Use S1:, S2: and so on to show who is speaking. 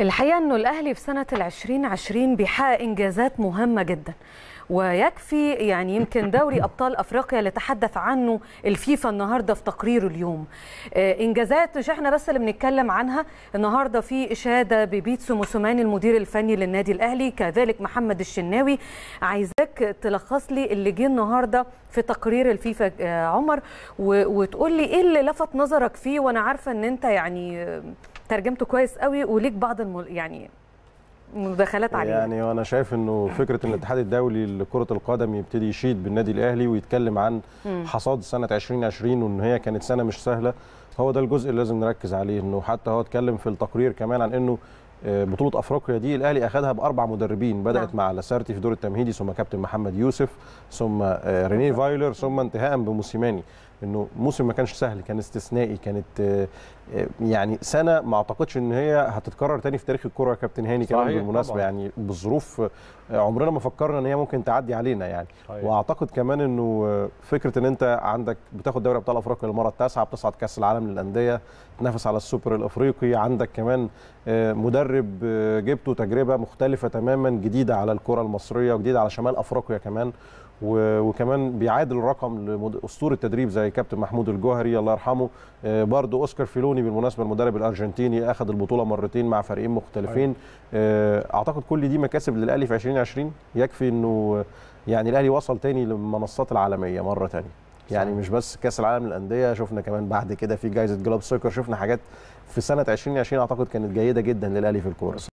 S1: الحقيقة أنه الأهلي في سنة العشرين عشرين بيحقق إنجازات مهمة جدا ويكفي يعني يمكن دوري ابطال افريقيا اللي تحدث عنه الفيفا النهارده في تقريره اليوم آه، انجازات مش احنا بس اللي بنتكلم عنها النهارده في اشاده ببيتسو موسوماني المدير الفني للنادي الاهلي كذلك محمد الشناوي عايزاك تلخص لي اللي جه النهارده في تقرير الفيفا آه، عمر وتقول لي ايه اللي لفت نظرك فيه وانا عارفه ان انت يعني آه، ترجمته كويس قوي وليك بعض المل... يعني مداخلات عليه
S2: يعني وانا شايف انه فكره ان الاتحاد الدولي لكره القدم يبتدي يشيد بالنادي الاهلي ويتكلم عن حصاد سنه 2020 وان هي كانت سنه مش سهله هو ده الجزء اللي لازم نركز عليه انه حتى هو اتكلم في التقرير كمان عن انه آه، بطوله افريقيا دي الاهلي اخذها باربع مدربين بدات نعم. مع لاسارتي في دور التمهيدي ثم كابتن محمد يوسف ثم آه، رينيه فايلر ثم انتهاء بموسيماني انه موسم ما كانش سهل كان استثنائي كانت آه، آه، يعني سنه ما اعتقدش ان هي هتتكرر تاني في تاريخ الكره يا كابتن هاني كمان بالمناسبه يعني بظروف آه، عمرنا ما فكرنا ان هي ممكن تعدي علينا يعني صحيح. واعتقد كمان انه فكره ان انت عندك بتاخد دوري ابطال افريقيا للمره التاسعه بتصعد كاس العالم للانديه تنافس على السوبر الافريقي عندك كمان مدرب جبته تجربه مختلفه تماما جديده على الكره المصريه وجديده على شمال افريقيا كمان وكمان بيعادل رقم لاسطوره تدريب زي زي كابتن محمود الجوهري الله يرحمه آه، برضو اوسكار فيلوني بالمناسبه المدرب الارجنتيني اخذ البطوله مرتين مع فريقين مختلفين آه، اعتقد كل دي مكاسب للاهلي في 2020 يكفي انه آه، يعني الاهلي وصل تاني للمنصات العالميه مره تانية يعني مش بس كاس العالم للانديه شفنا كمان بعد كده في جائزه جلوب سوكر شفنا حاجات في سنه 2020 اعتقد كانت جيده جدا للاهلي في الكوره